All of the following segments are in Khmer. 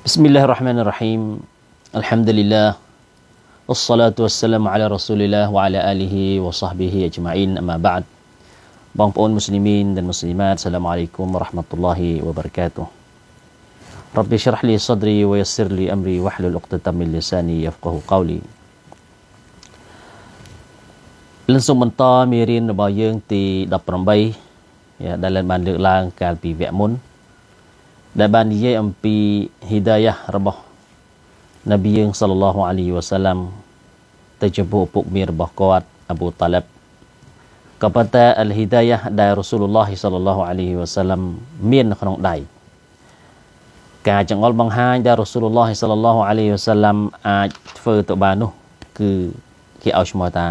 بسم الله الرحمن الرحيم الحمد لله والصلاة والسلام على رسول الله وعلى آله وصحبه أجمعين أما بعد بانك المسلمين مسلمين السلام عليكم ورحمة الله وبركاته ربي شرح لي صدري ويسر لي أمري وحل الأقدة من لساني يفقه قولي Langsung mentah, mirin, bayang, ti, dapur, mbay, ya, dalam mandi, langkah, pivek, mun, ដែលបាននិយាយអំពី hidayah របស់នប៊ីយើងសល្លឡោះអាលីវ៉ាសាឡាំទៅចំពោះឪពុកមារបស់គាត់អប៊ូតាឡាប់ក៏ប៉ុន្តែ al hidayah ដែលរ៉ាស៊ូលឡោះសល្លឡោះអាលីវ៉ាសាឡាំមាននៅក្នុងដៃការចងល់បង្ហាញដែលរ៉ាស៊ូលឡោះសល្លឡោះអាលីវ៉ាសាឡាំអាចធ្វើទៅបាននោះគឺគេឲ្យឈ្មោះថា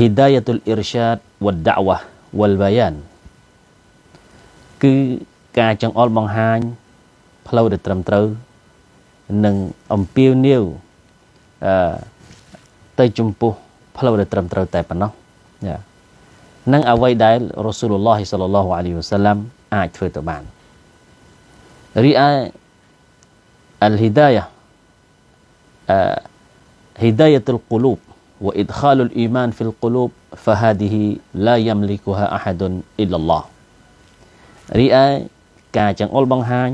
hidayatul irsyad wad da'wah wal bayan គឺការចង្អុលបង្ហាញផ្លូវដែលត្រឹមត្រូវនិងអំពាវនាវអឺទៅចំពោះផ្លូវដែលត្រឹមត្រូវតែប៉ុណ្ណោះចានឹងអ្វីដែលរ៉ាស៊ូលឡោះសល្លឡោះអាលីវសាឡាំអាចធ្វើទៅបានរីឯអលហ៊ីដាយ៉ាអឺ هداية القلوب وإدخال الإيمان في القلوب فهذه لا يملكها أحد إلا الله រីឯការចង្អុលបង្ហាញ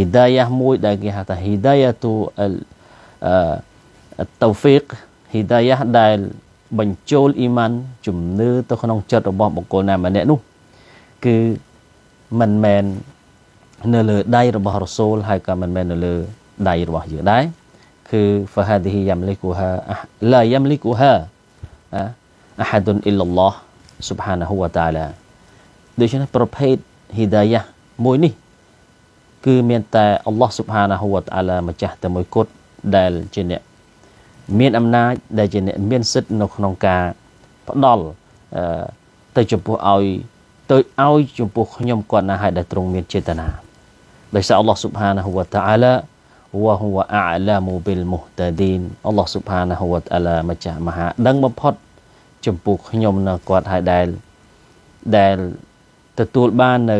hidayah មួយដែលគេហៅថា hidayah tu al តូហ្វិក hidayah ដែលបញ្ចូលអ៊ីម៉ាន ជំនឿទៅក្នុងចិត្តរបស់បុគ្គលណាម្នាក់នោះគឺមិនមែននៅលើដៃរបស់រសូល ហើយក៏មិនមែននៅលើដៃរបស់យើងដែរគឺ فهذه يملكها لا يملكها أحد إلا الله سبحانه وتعالى ដូច្នេះប្រភេទហិដាយ៉ាមួយនេះគឺមានតែអល់ឡោះស៊ុបហានាហ៊ូវតាឡាម្ចាស់តែមួយគត់ដែលជាអ្នកមានអំណាចដែលជាអ្នកមានសិទ្ធិនៅក្នុងការផ្ដល់ទៅចំពោះឲ្យទៅឲ្យចំពោះខ្ញុំគាត់ណាហើយដែលទ្រង់មានចេតនាដោយសារអល់ឡោះស៊ុបហានាហ៊ូវតាអាឡាវ៉ាហ៊ូវអាឡាមូប៊ីលមូតាឌីនអល់ឡោះស៊ុបហានាហ៊ូវតាអាឡាម្ចាស់មហា ដឹងបំផុត ចំពោះខ្ញុំនៅគាត់ហើយដែលដែលទទួលបាននៅ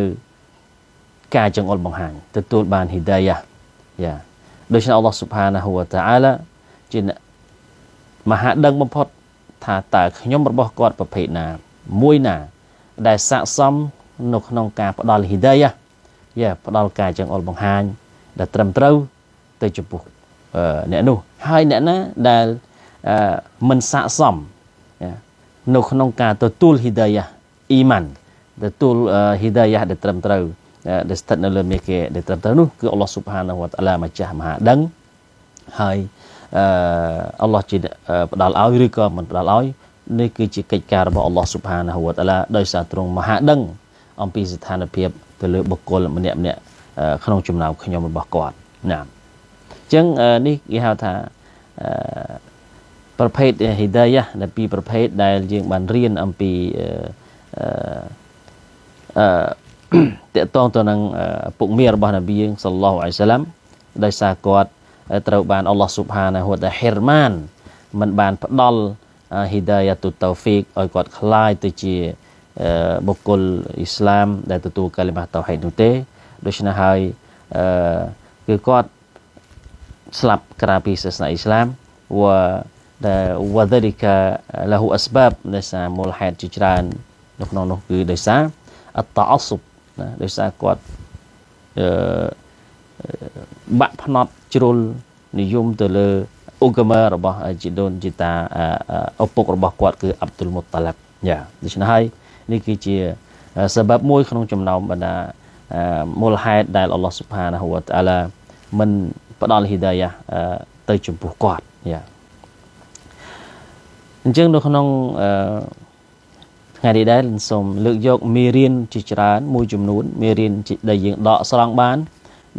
ការចង្អុលបង្ហាញទទួលបានហ៊ីដាយ៉ាយ៉ាដូច្នេះអល់ឡោះស៊ុបហានាហ៊ូវតាអាឡាជាមហាដឹងបំផុតថាតើខ្ញុំរបស់គាត់ ប្រភេទណាមួយណា ដែលស័កសមនៅក្នុងការ ផ្ដល់ហ៊ីដាយ៉ាយ៉ាផ្ដល់ការចង្អុលបង្ហាញដែលត្រឹមត្រូវទៅចំពោះអ្នកនោះ ហើយអ្នកណាដែលមិនស័កសមនៅក្នុងការទទួលហ៊ីដាយ៉ាអ៊ីម៉ាន់ទទួលហ៊ីដាយ៉ាដែលត្រឹមត្រូវដែលស្ថិតនៅលើមេគេដែលត្រឹមត្រូវនោះគឺអល់ឡោះស៊ុបហានាហ៊ូវតាឡាម្ចាស់មហាដឹងហើយអឺអល់ឡោះជាផ្ដល់ឲ្យឬក៏មិនផ្ដល់ឲ្យនេះគឺជាកិច្ចការរបស់អល់ឡោះស៊ុបហានាហ៊ូវតាឡាដោយសារទ្រង់មហាដឹងអំពីស្ថានភាពទៅលើបុគ្គលម្នាក់ម្នាក់ក្នុងចំណោមខ្ញុំរបស់គាត់ណាអញ្ចឹងនេះគេហៅថាប្រភេទហ៊ីដាយ៉ាដែលពីរប្រភេទដែលយើងបានរៀនអំពីអឺអឺតកតងទៅនឹងពុកមីរបស់នប៊ីសល្លោះអៃសាឡាំដោយសារគាត់ត្រូវបានអល់ឡោះស៊ុបហានាហូតាហិរម៉ានមិនបានផ្ដល់ហ៊ីដាយាតុតោហ្វិកឲ្យគាត់คลายទៅជាបុគ្គលអ៊ីស្លាម ដែលទទួលកាលីម៉ាតោហីនោះទេដូច្នេះហើយអឺគឺគាត់ស្លាប់ក្រៅពីសាសនាអ៊ីស្លាមវ៉ាដែលវ៉ាដរិកាលហ៊ូអស្បាបដែលសារមូលហេតុជាច្រើននៅក្នុងនោះ គឺដោយសារអត្តអសុបណាដោយសារគាត់អឺបាក់ភ្នត់ជ្រុលនិយមទៅលើអ៊ូកាម៉ារបស់ជីដូនជីតាឪពុករបស់គាត់គឺអាប់ទុលមុតតាឡាប់យ៉ាដូច្នេះហើយនេះគឺជាសបាប់មួយ ក្នុងចំណោមបណ្ដាមូលហេតុដែលអល់ឡោះស៊ុបហានាហ៊ូវតាឡាមិន ផ្ដល់ហ៊ីដាយ៉ាទៅចំពោះគាត់យ៉ាអញ្ចឹងនៅក្នុងអឺថ្ងៃនេះដែរសូមលើកយកមេរៀនជាច្រើន មួយចំនួនមេរៀនដែលយើងដកស្រង់បាន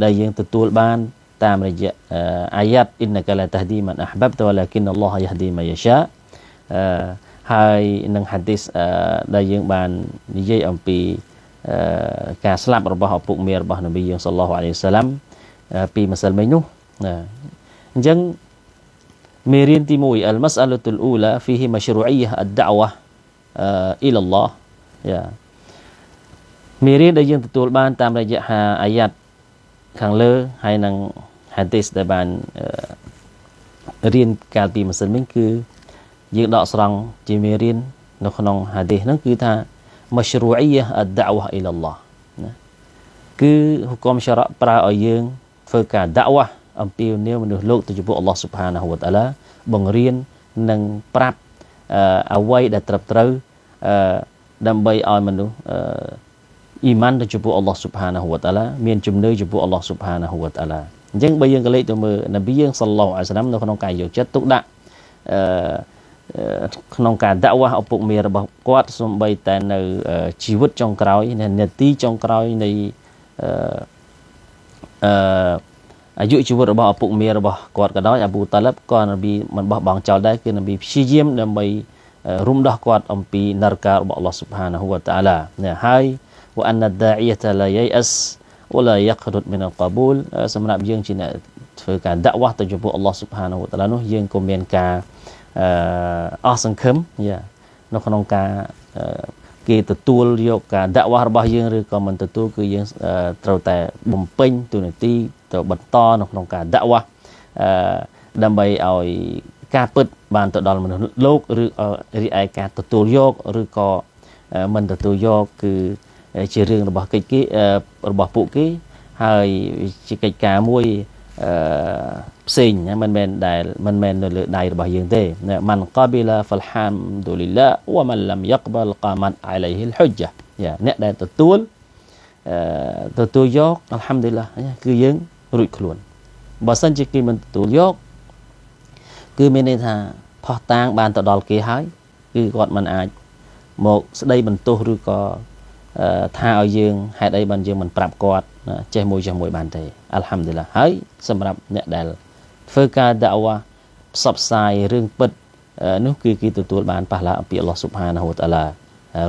ដែលយើងទទួលបាន តាមរយៈអាយ៉ាត់ innaka la tahdi man ahbabta walakin Allah yahdi man yasha ហើយនឹងហាឌីសដែលយើងបាននិយាយអំពីការស្លាប់របស់ឪពុកមេរបស់នប៊ីយើងសល្លោះអាឡៃសាឡាំពីម្សិលមិញនោះអញ្ចឹងមេរៀនទី1 al mas'alatul ula fihi mashru'iyyah ad-da'wah អ៊ីឡឡោះយ៉ាមេរៀនដែលយើងទទួលបាន តាមរយៈហាអាយ៉ាត់ខាងលើ ហើយនឹងហាឌីសដែលបានរៀនកាលពីម្សិលមិញគឺយើងដកស្រង់ជាមេរៀននៅក្នុងហាឌីសហ្នឹងគឺថា مشروعيه الدعوه الى الله ណាគឺហុកមសារៈប្រើឲ្យយើងធ្វើការដាក់វ៉ាអំពាវនាវមនុស្សលោកទៅចំពោះ Allah Subhanahu wa ta'ala បង្រៀននិងប្រាប់អ្វីដែលត្រឹមត្រូវដើម្បីឲ្យមនុស្សអ៊ីម៉ានទៅចំពោះអល់ឡោះស៊ុបហានាហ៊ូវតាឡាមានជំនឿចំពោះអល់ឡោះស៊ុបហានាហ៊ូវតាឡាអញ្ចឹងបើយើងក៏លេចទៅមើលនប៊ីយើងសល្លោះអាសឡាមនៅក្នុងការយកចិត្តទុកដាក់អឺក្នុងការដាក់វ៉ាស់ឪពុកមេរបស់គាត់សំបីតែ នៅ ជីវិតចុងក្រោយនាទីចុងក្រោយនៃអឺអឺអាយុជីវិតរបស់ឪពុកមារបស់គាត់ក៏ដោយអាប៊ូតាលិបក៏នប៊ីមិនបោះបង់ចោលដែរគឺនប៊ីព្យាយាមដើម្បីរំដោះគាត់អំពីនរការបស់អល់ឡោះស៊ុបហានហូវតាឡានេះហើយវអានដាអ៊ីតាឡាយអសវឡាយក្រុតមីនអលកាបូលសម្រាប់យើងជាអ្នកធ្វើការដាក់វ៉ាស់ទៅចំពោះអល់ឡោះស៊ុបហានហូវតាឡានោះយើងក៏មានការអស់សង្ឃឹមយ៉ានៅក្នុងការគេទទួលយកការដាក់វ៉ារបស់យើងឬក៏មិនទទួលគឺយើងត្រូវតែបំពេញទូនាទីត្រូវបន្តនៅក្នុង ការដាក់វ៉ាដើម្បីឲ្យការពិតបានទៅដល់មនុស្សលោកឬរីឯការទទួលយកឬក៏មិនទទួលយកគឺជារឿងរបស់កិច្ចគេរបស់ពួកគេហើយជាកិច្ចការមួយអឺផ្សេងណាមិនមែនដែលមិនមែននៅលើដៃរបស់យើងទេម៉ាន់កាប៊ីឡាហ្វលហាំឌូលីឡាវ៉ាម៉ាន់ឡាំយ៉ាក់បលកាម៉ាន់អាឡៃហ៊ីលហុជាយ៉ាអ្នកដែលទទួលអឺទទួលយកអัลហាំឌីឡាគឺយើងរួចខ្លួនបើសិនជាគេមិនទទួលយកគឺមានន័យថាផោះតាងបានទៅដល់គេហើយគឺគាត់មិនអាច មកស្ដីបន្ទោសឬក៏ថាឲ្យយើងហេតុអីបានយើងមិនប្រាប់គាត់ ចេះមួយចេះមួយបានទេអัลហាំឌីឡាហើយសម្រាប់អ្នកដែលធ្វើការដាវ៉ាផ្សព្វផ្សាយរឿងពិតនោះគឺគេទទួលបានប៉ះឡាអំពីអល់ឡោះស៊ុបហានាហូវតាឡា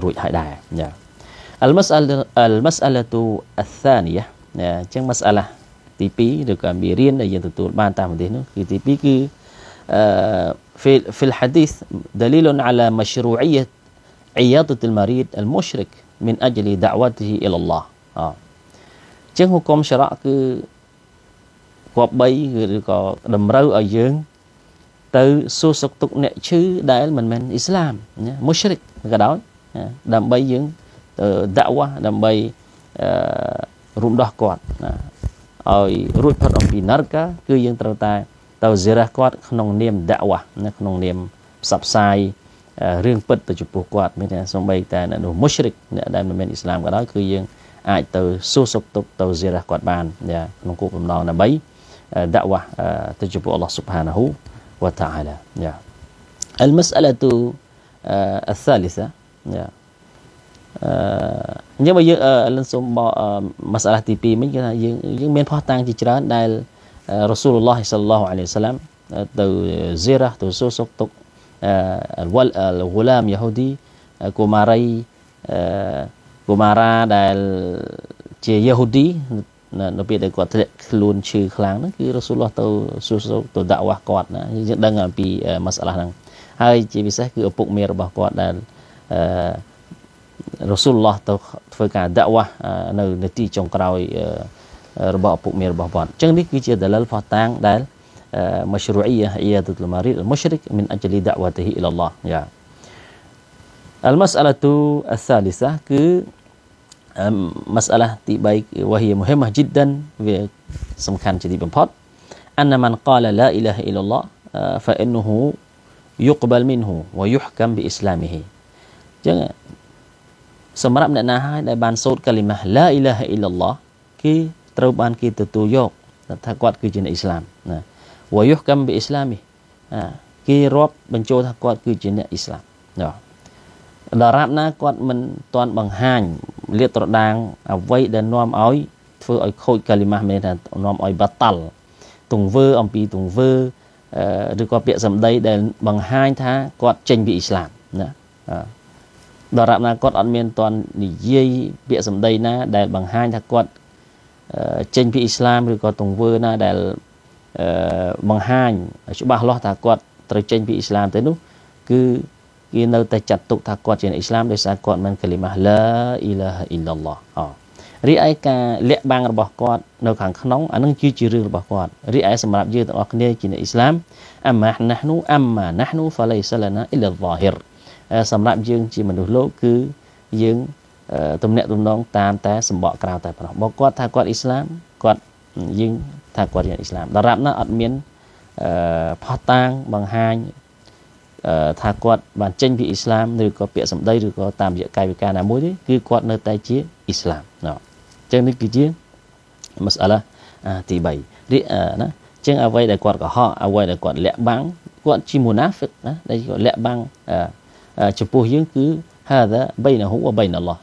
រួចហើយដែរចាអលម៉ាសអលអលម៉ាសអលទូអសានីយ៉ាអញ្ចឹងម៉ាសអលាទី2ឬក៏មេរៀនដែលយើងទទួលបានតាមប្រទេសនោះគឺទី2គឺ في في الحديث دليل على مشروعية عيادة المريض المشرك min ajli da'watihi ila Allah អជាងហុកុំសារ៉ាក់គឺគប្បីឬក៏តម្រូវឲ្យយើង ទៅសួរសុខទុក្ខអ្នកឈឺដែលមិនមែនអ៊ីស្លាមណាមុស្រិកក៏ដោយដើម្បីយើងទៅដាក់វ៉ាដើម្បីរុំដោះគាត់ណាឲ្យរួចផុតអំពីនរកា គឺយើងត្រូវតែទៅសេរះគាត់ក្នុង នាមដាក់វ៉ាក្នុងនាមផ្សព្វផ្សាយរឿងពិតទៅចំពោះគាត់មានថាសំបីតែអ្នកនោះមុស្រិកអ្នកដែលមិនមានអ៊ីស្លាមក៏ដោយគឺយើងអាច ទៅសួរសុខទុក្ខទៅសេរះគាត់បានក្នុងគោលបំណងដើម្បីដាក់វ៉ាទៅចំពោះអល់ឡោះស៊ុបហានាហ៊ូវតាអាឡាយ៉ា المسألة الثالثة អញ្ចឹងបើយើងលិនសូមបកមសាឡាទី2មិញគឺថាយើងយើងមានផុសតាំងជាច្រើនដែលរ៉ាស៊ូលឡោះសល្លោះអាឡៃសាឡាំទៅសេរះទៅសួរសុខទុក្ខហ្គូឡាមយ៉ាហូឌីកុមារីកុមារាដែលជាយ៉ាហូឌីនៅពេលដែលគាត់ធ្លាក់ខ្លួនឈឺខ្លាំងហ្នឹងគឺរ៉ាស៊ូលឡោះទៅសួរទៅដាក់វ៉ះគាត់ណាយើងដឹងអំពីមសាឡាហ្នឹងហើយជាពិសេសគឺឪពុកមេរបស់គាត់ដែលអឺរ៉ាស៊ូលឡោះទៅធ្វើការដាក់វ៉ះនៅនាទីចុងក្រោយរបស់ឪពុកមេរបស់គាត់អញ្ចឹងនេះគឺជាដលលផោះតាងដែល مشروعية عيادة المريض المشرك من أجل دعوته إلى الله يا المسألة الثالثة ك مسألة تبايك وهي مهمة جدا สำคัญจะดีเป็นพอด أن من قال لا إله إلا الله فإنه يقبل منه ويحكم بإسلامه ចឹងសម្រាប់អ្នកណាហើយដែលបានសូត្រកាលីម៉ាឡាអ៊ីឡាហ៊ីអ៊ីឡឡោះគេត្រូវបានគេទទួលយកថាគាត់ គឺជាអ្នកអ៊ីស្លាមណាវយុកម្មប៊ីអ៊ីស្លាមីគេរាប់បញ្ចូលថាគាត់ គឺជាអ្នកអ៊ីស្លាមដល់រាប់ណាគាត់មិនទាន់បង្ហាញលាតត្រដាងអ្វីដែលនាំឲ្យ ធ្វើឲ្យខូចកាលីម៉ាស់មែនថានាំឲ្យបាតាល់ទង្វើអំពីទង្វើឬក៏ពាក្យសម្ដីដែលបង្ហាញថាគាត់ចេញពីអ៊ីស្លាមណាដល់រាប់ណាគាត់អត់មានតន់និយាយពាក្យសម្ដីណា ដែលបង្ហាញថាគាត់ចេញពីអ៊ីស្លាមឬក៏ទង្វើណាដែលបង្ហាញច្បាស់លាស់ថាគាត់ត្រូវចេញ ពីអ៊ីស្លាមទៅនោះ គឺគេនៅតែចាត់ទុកថាគាត់ជាអ៊ីស្លាមដោយសារគាត់មិនកាលីម៉ាឡាអ៊ីឡាហអ៊ីឡឡោះអរីឯការលាក់បាំងរបស់គាត់នៅខាងក្នុងអានឹងគឺជារឿងរបស់គាត់រីឯសម្រាប់យើងទាំងអស់គ្នាជាអ្នកអ៊ីស្លាមអាម៉ាណះនូអាម៉ាណះនូហ្វាឡៃសាឡាណាអ៊ីឡាហ្វាហ៊ីរសម្រាប់យើងជាមនុស្សលោក គឺយើងទំនាក់ទំនងតាមតែសម្បកក្រៅតែប៉ុណ្ណោះបើគាត់ថាគាត់អ៊ីស្លាមគាត់យើងថាគាត់ជាអ៊ីស្លាមដរាបណាអត់មានអឺផោះតាងបង្ហាញថាគាត់បានចេញពីអ៊ីស្លាមឬក៏ពាក្យសម្ដីឬក៏តាមរយៈកាយវិការណាមួយទេគឺគាត់នៅតែជាអ៊ីស្លាមណ៎អញ្ចឹងនេះគឺជាមសាឡាទី3រីណាចឹងអ្វីដែលគាត់កុហកអ្វីដែលគាត់លាក់បាំងគាត់ជាមូណាហ្វិកណាដែលគាត់លាក់បាំងចំពោះយើងគឺ هذا بينه وبين الله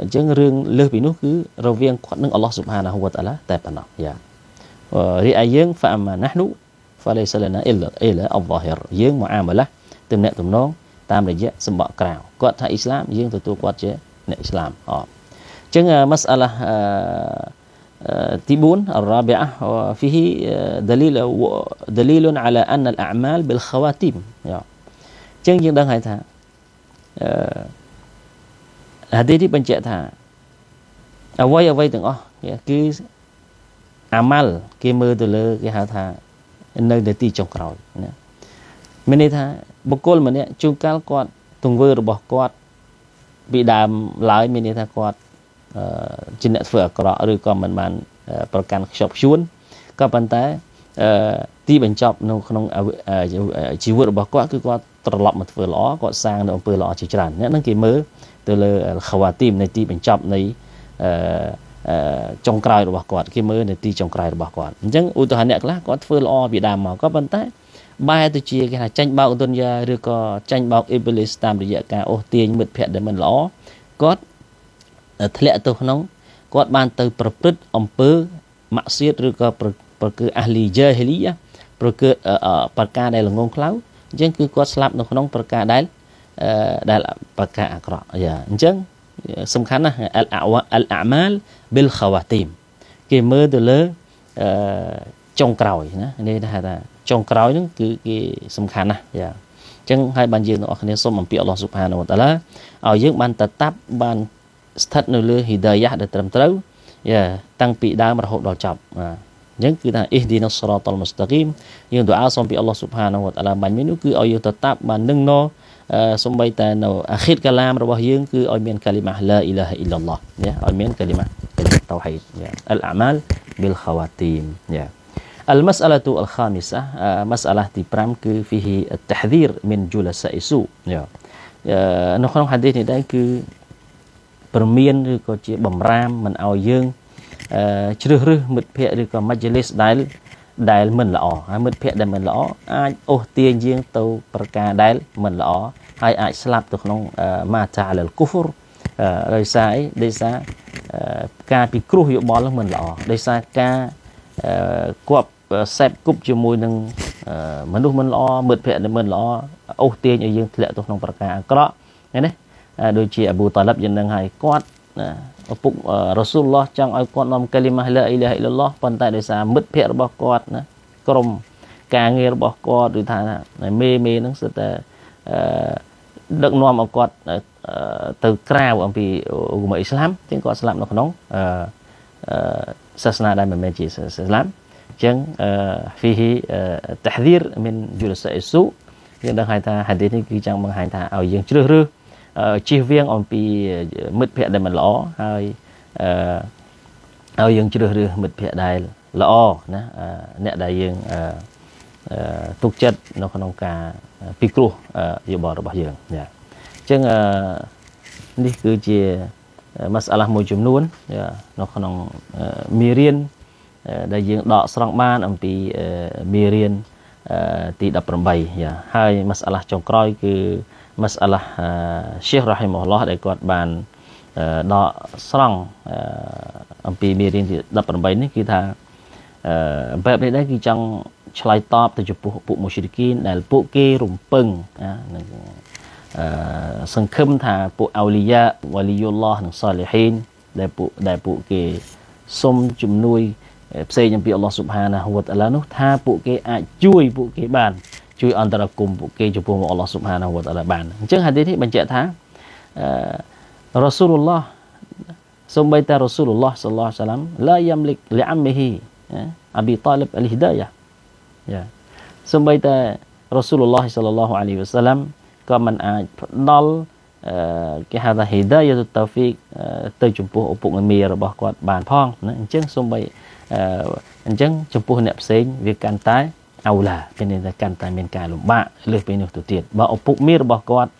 អញ្ចឹងរឿងលើសពីនោះគឺរវាងគាត់និងអល់ឡោះស៊ុបហានាហ៊ូវតាឡាតែប៉ុណ្ណោះយ៉ារីឯយើងហ្វាម៉ាណាហ្នូហ្វាឡៃសាឡាណាអ៊ីឡាអ៊ីឡាអល់ឡោះយើងមកអាមឡាទំនាក់ទំនងតាមរយៈសម្បកក្រៅគាត់ថាអ៊ីស្លាមយើងទទួលគាត់ជាអ្នកអ៊ីស្លាមអអញ្ចឹងម៉ាសាឡាទី4 الرابعه فيه دليل دليل على ان الاعمال بالخواتيم អញ្ចឹងយើងដឹងហើយថាអឺហាឌីសនេះបញ្ជាក់ថាអ្វីអ្វីទាំងអស់គឺអាម៉ាល់គេមើលទៅលើ គេហៅថានៅនៅទីចុងក្រោយណាមានន័យថាបុគ្គលម្នាក់ជួនកាលគាត់ទង្វើរបស់គាត់ពីដើមឡើយមានន័យថាគាត់ជាអ្នកធ្វើអាក្រក់ឬក៏មិនបានប្រកាន់ខ្ជាប់ខ្ជួនក៏ប៉ុន្តែទីបញ្ចប់នៅក្នុងជីវិតរបស់គាត់គឺគាត់ត្រឡប់មកធ្វើល្អគាត់សាង នៅអំពើល្អជាច្រើនអ្នកហ្នឹងគេមើលទៅលើខវ៉ាទីមនៃទីបញ្ចប់នៃអឺចុងក្រោយរបស់គាត់គេមើលនៅទីចុងក្រោយរបស់គាត់អញ្ចឹងឧទាហរណ៍អ្នកខ្លះគាត់ធ្វើល្អពីដើមមកក៏ប៉ុន្តែ បែរទៅជាគេថាចាញ់បោកទុនយ៉ាឬក៏ចាញ់បោកអេបលីសតាមរយៈការអូសទាញមិត្តភ័ក្តិដែលមិនល្អគាត់ធ្លាក់ទៅក្នុងគាត់បានទៅ ប្រព្រឹត្តអំពើម៉ាក់សៀតឬក៏ប្រគឺអាលីយ៉ាហេលីយ៉ាប្រគឺប្រការដែលល្ងងខ្លៅអញ្ចឹងគឺគាត់ស្លាប់នៅក្នុងប្រការដែលដែលប្រកាសអាក្រក់យ៉ាអញ្ចឹងសំខាន់ណាស់អលអវអលអាម៉ាលប៊ីលខវ៉ាទីមគេមើលទៅលើអឺចុងក្រោយណានេះថាថាចុងក្រោយហ្នឹង គឺគេសំខាន់ណាស់យ៉ាអញ្ចឹងហើយបានយើងទាំងអស់គ្នាសូមអំពាវអល់ឡោះស៊ុបហានូវតាឡាឲ្យយើងបានតតាប់បានស្ថិតនៅលើហ៊ីដាយ៉ាដែលត្រឹមត្រូវយ៉ាតាំងពីដើមរហូតដល់ចប់បាទអញ្ចឹងគឺថាអ៊ីឌីណាសរ៉ាតលមស្តាគីមយើងទូអាសូមពីអល់ឡោះស៊ុបហានូវតាឡាបាញ់មីនោះគឺឲ្យយើងតតាប់បាននឹងណោសំបីតែនៅអាខិតកាឡាមរបស់យើងគឺឲ្យមានកាលីម៉ាឡាអ៊ីឡាហ៊ីអ៊ីឡឡោះណាឲ្យមានកាលីម៉ាកាលីម៉ាតោហ៊ីដអលអាម៉ាល់ប៊ីលខវ៉ាទីមណា المسألة الخامسة مسألة ទី5គឺ فيه التحذير من جلساء سوء នៅក្នុងហាឌីសនេះដែរគឺព្រមានឬក៏ជាបំរាមមិនឲ្យយើងជ្រើសរើសមិត្តភ័ក្តិឬក៏មជ្ឈលិសដែលដែលមិនល្អហើយមិត្តភក្តិដែលមិនល្អអាចអូសទាញយើងទៅ ប្រការដែលមិនល្អហើយអាចស្លាប់ទៅក្នុងម៉ាចាលលគូរដោយសារអីដោយសារការពិគ្រោះយោបល់នឹងមិនល្អដោយសារការគប់សេពគប់ជាមួយនឹងមនុស្សមិនល្អមិត្តភក្តិមិនល្អអូសទាញឲ្យយើងធ្លាក់ទៅក្នុងប្រការអាក្រក់ឃើញទេដូចជាអប៊ូតាឡាប់យើងនឹងហើយគាត់ណាឪពុករ៉ាស៊ូលឡោះចង់ឲ្យគាត់នាំកាលីម៉ាឡាអ៊ីឡាហ៊ីឡឡោះប៉ុន្តែដោយសារមិត្តភ័ក្តិរបស់គាត់ណាក្រុមការងាររបស់គាត់ឬថាមេមេហ្នឹងសិតតែដឹកនាំឲ្យគាត់ទៅក្រៅអំពីឧបមាអ៊ីស្លាមជាងគាត់ស្លាប់នៅក្នុងសាសនាដែលមិនមែនជាសាសនាអ៊ីស្លាមចឹង fihi tahdhir min julasa isu យើងដឹងហើយថាហាឌីសនេះគឺចង់បង្ហាញថាឲ្យយើងជ្រើសរើសជៀសវាងអំពីមិត្តភ័ក្តិដែលមិនល្អហើយអឺឲ្យយើងជ្រើសរើសមិត្តភ័ក្តិដែលល្អណាអ្នកដែលយើងទុកចិត្តនៅក្នុងការពិគ្រោះយោបល់របស់យើងចាអញ្ចឹងនេះគឺជាមសាឡាមួយចំនួននៅក្នុងមេរៀនដែលយើងដកស្រង់បាន អំពីមេរៀនទី18យ៉ាហើយមសាឡាចុងក្រោយគឺមសអឡះឈីករ៉ហ៊ីមអឡោះដែលគាត់បានដកស្រង់អំពីមេរៀនទី18នេះគឺថាបែបនេះដែរគឺចង់ឆ្លើយតបទៅចំពោះពួកមូស្លីគីនដែលពួកគេរំពឹងណាសង្ឃឹមថាពួកអូលីយ៉ាវ៉ាលីយុលឡោះនិងសាលីហ៊ីនដែលពួកដែលពួកគេសុំជំនួយផ្សេងអំពីអល់ឡោះស៊ុបហានាហ៊ូវតអាឡានោះ ថាពួកគេអាចជួយពួកគេបានជួយអន្តរាគមពួកគេចំពោះមកអល់ឡោះស៊ុបហានាវតាឡាបានអញ្ចឹងហាឌីសនេះបញ្ជាក់ថារ៉ាស៊ូលឡោះសំបីតារ៉ាស៊ូលឡោះសល្លោះសាឡាំឡាយ៉ាំលិកលិអាមីហ៊ីអប៊ីតាលិបអលហ៊ីដាយ៉ាយ៉ាសំបីតារ៉ាស៊ូលឡោះសល្លោះអាលីវសាឡាំក៏មិនអាចផ្ដល់គេហៅថាហេដាយតូហ្វិកទៅ ចំពោះឪពុកម្មារបស់គាត់បានផងណាអញ្ចឹងសំបីអញ្ចឹងចំពោះអ្នកផ្សេង វាកាន់តែអូឡាមានន័យថាកាន់តែមានការលំបាកលើសពីនោះទៅទៀតបើឪពុកមីរបស់គាត់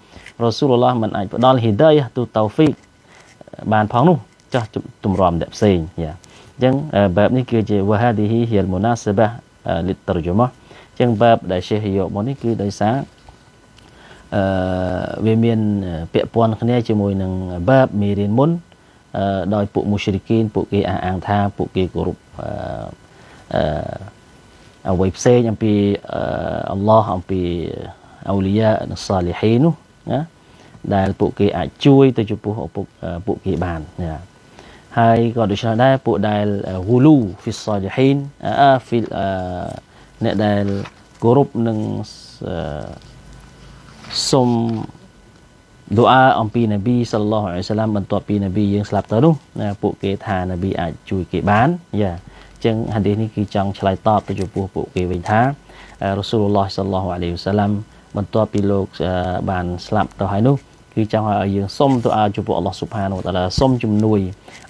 រ៉ូស៊ូលឡោះមិនអាចផ្ដល់ហ៊ីដាយទូតោហ្វិកបានផងនោះចាស់ជំរាំអ្នកផ្សេងយ៉ាអញ្ចឹងបែបនេះគឺជាវ៉ាហាឌីហ៊ីហ៊ីលមូណាសិបាលិតរជម៉ាអញ្ចឹងបែបដែលសេះយកមកនេះគឺដោយសារអឺវាមានពាក់ព័ន្ធគ្នាជាមួយនឹងបែបមេរៀនមុនដោយពួកមូស្រីគីនពួកគេអះអាងថាពួកគេគោរពអឺអ្វីផ្សេងអំពីអល់ឡោះអំពីអូលីយ៉ានិងសាលីហ៊ីនោះណាដែលពួកគេអាចជួយទៅចំពោះឪពុកពួកគេបានណាហើយក៏ដូច្នោះដែរពួកដែលហូលូហ្វីសាលីហ៊ីនអាហ្វីអ្នកដែលគោរពនិងសុំឌូអាអំពីនប៊ីសល្លោះអាឡៃសាឡាមបន្ទាប់ពីនប៊ីយើងស្លាប់ទៅនោះណាពួកគេថានប៊ីអាចជួយគេបានយ៉ាចឹងហាឌីសនេះគឺចង់ឆ្លើយតបទៅចំពោះពួកគេវិញថារ៉ូស៊ូលឡោះសល្លោះអាឡៃវសាឡាំបន្ទាប់ពីលោកបានស្លាប់ទៅហើយនោះគឺចង់ឲ្យយើងសុំទៅអើចំពោះអល់ឡោះស៊ុបហានូវតាឡាសុំជំនួយ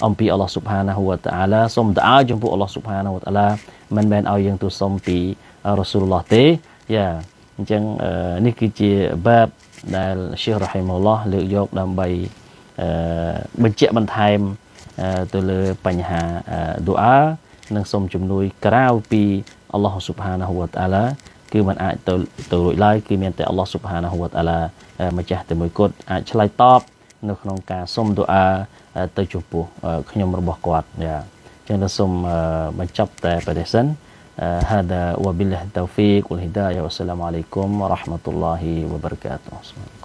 អំពីអល់ឡោះស៊ុបហានូវតាឡាសុំទៅអើចំពោះអល់ឡោះស៊ុបហានូវតាឡាមិនមែនឲ្យយើងទៅសុំពីរ៉ូស៊ូលឡោះទេយ៉ាអញ្ចឹងនេះគឺជាបាបដែលឈីរ៉ូហ៊ីម៉ូឡោះលើកយកដើម្បីបញ្ជាក់បន្ថែមទៅលើបញ្ហាឌូអានិងសូមជំនួយ ក្រៅពី Allah Subhanahu Wa Ta'ala គឺมันអាច ទៅទៅរួចឡើយគឺមានតែ Allah Subhanahu Wa Ta'ala ម្ចាស់តែមួយគត់អាចឆ្លើយតប នៅក្នុងការសុំទូអាទៅចំពោះខ្ញុំរបស់គាត់យ៉ាចឹងទៅសូមបញ្ចប់តែប្រទេសសិន هذا وبالله التوفيق والهداية والسلام عليكم ورحمة الله وبركاته